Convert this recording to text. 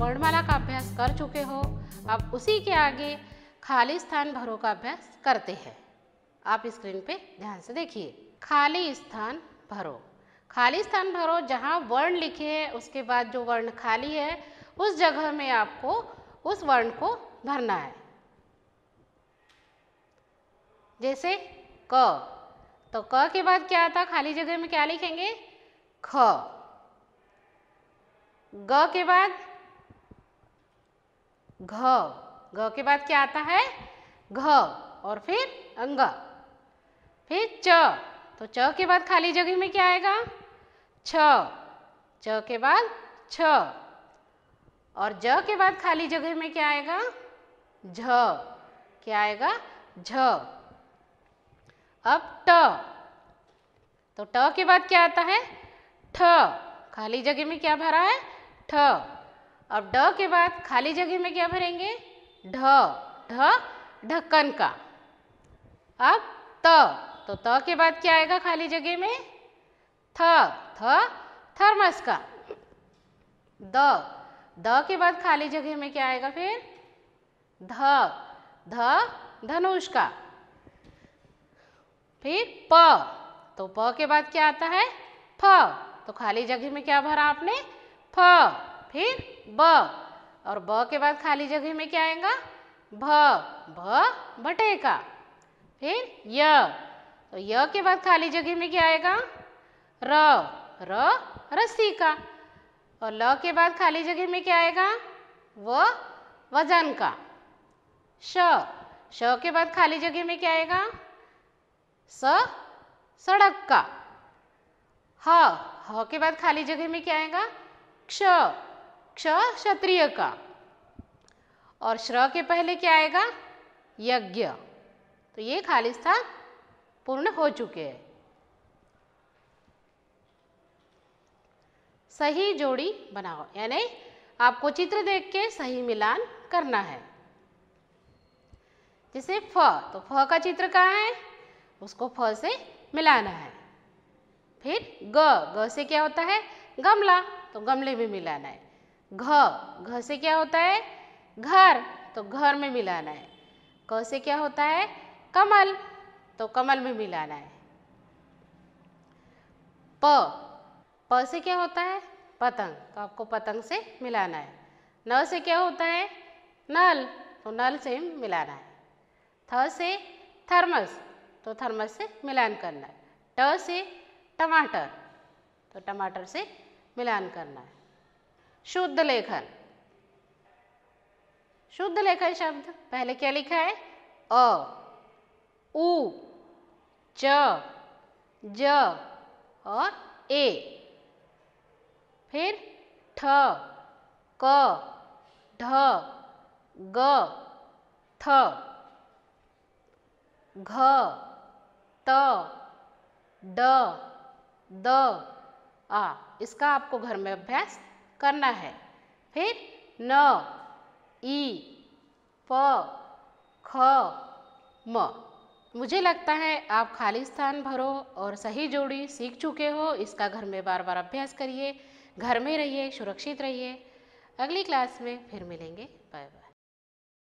वर्णमाला का अभ्यास कर चुके हो अब उसी के आगे खाली स्थान भरो का अभ्यास करते हैं आप स्क्रीन पे ध्यान से देखिए खाली स्थान भरो खाली स्थान भरो जहाँ वर्ण लिखे हैं उसके बाद जो वर्ण खाली है उस जगह में आपको उस वर्ण को भरना है जैसे क तो क के बाद क्या आता खाली जगह में क्या लिखेंगे ख ग के बाद घ घ के बाद क्या आता है घ और फिर अंग फिर च तो च के बाद खाली जगह में क्या आएगा छ च के बाद छ और ज के बाद खाली जगह में क्या आएगा झ क्या आएगा झ अब ट तो ट के बाद क्या आता है ठ खाली जगह में क्या भरा है ठ अब ड के बाद खाली जगह में क्या भरेंगे ढ ढ ढक्कन का अब त तो त के बाद क्या आएगा खाली जगह में थ थ थर्मस का द द के बाद खाली जगह में क्या आएगा फिर ध ध धनुष का फिर प तो प के बाद क्या आता है फ तो खाली जगह में क्या भरा आपने फ फिर ब और ब के बाद खाली जगह में क्या आएगा भ भ भटेका फिर य तो य के बाद खाली जगह में क्या आएगा र र रस्सी का और ल के बाद खाली जगह में क्या आएगा व वजन का श श के बाद खाली जगह में क्या आएगा स सड़क का ह ह के बाद खाली जगह में क्या आएगा क्ष क्ष क्षत्रिय का और श्र के पहले क्या आएगा यज्ञ तो ये खाली स्थान पूर्ण हो चुके हैं सही जोड़ी बनाओ यानी आपको चित्र देख के सही मिलान करना है जैसे फ तो फ का चित्र कहाँ है उसको फ से मिलाना है फिर ग ग से क्या होता है गमला तो गमले में मिलाना है घ घ से क्या होता है घर तो घर में मिलाना है क से क्या होता है कमल तो कमल में मिलाना है प प से क्या होता है पतंग तो आपको पतंग से मिलाना है न से क्या होता है नल तो नल से मिलाना है थ से थर्मस तो थर्मस से मिलान करना है ट से टमाटर तो टमाटर से मिलान करना है शुद्ध लेखन शुद्ध लेखन शब्द पहले क्या लिखा है अ उ च ज और ए फिर ठ क ढ ग थ घ त ड द आ इसका आपको घर में अभ्यास करना है फिर न ई प ख म मुझे लगता है आप खाली स्थान भरो और सही जोड़ी सीख चुके हो इसका घर में बार बार अभ्यास करिए घर में रहिए सुरक्षित रहिए अगली क्लास में फिर मिलेंगे बाय बाय